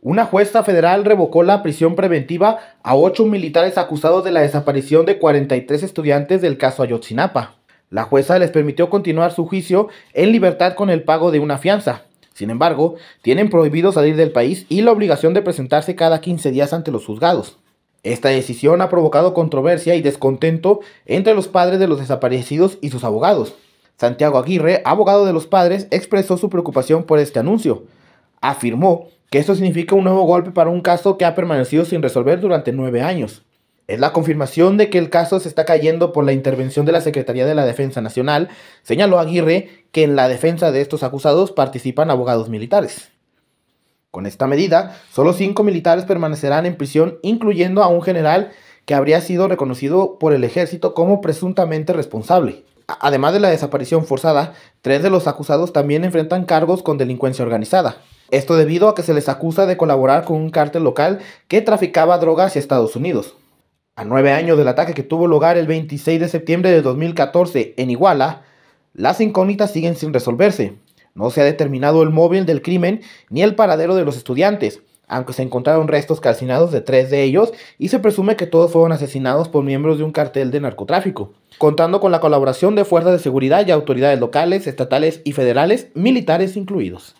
Una jueza federal revocó la prisión preventiva a ocho militares acusados de la desaparición de 43 estudiantes del caso Ayotzinapa. La jueza les permitió continuar su juicio en libertad con el pago de una fianza. Sin embargo, tienen prohibido salir del país y la obligación de presentarse cada 15 días ante los juzgados. Esta decisión ha provocado controversia y descontento entre los padres de los desaparecidos y sus abogados. Santiago Aguirre, abogado de los padres, expresó su preocupación por este anuncio. Afirmó que esto significa un nuevo golpe para un caso que ha permanecido sin resolver durante nueve años. Es la confirmación de que el caso se está cayendo por la intervención de la Secretaría de la Defensa Nacional, señaló Aguirre que en la defensa de estos acusados participan abogados militares. Con esta medida, solo cinco militares permanecerán en prisión, incluyendo a un general que habría sido reconocido por el ejército como presuntamente responsable. Además de la desaparición forzada, tres de los acusados también enfrentan cargos con delincuencia organizada. Esto debido a que se les acusa de colaborar con un cártel local que traficaba drogas hacia Estados Unidos. A nueve años del ataque que tuvo lugar el 26 de septiembre de 2014 en Iguala, las incógnitas siguen sin resolverse. No se ha determinado el móvil del crimen ni el paradero de los estudiantes, aunque se encontraron restos calcinados de tres de ellos y se presume que todos fueron asesinados por miembros de un cartel de narcotráfico, contando con la colaboración de fuerzas de seguridad y autoridades locales, estatales y federales, militares incluidos.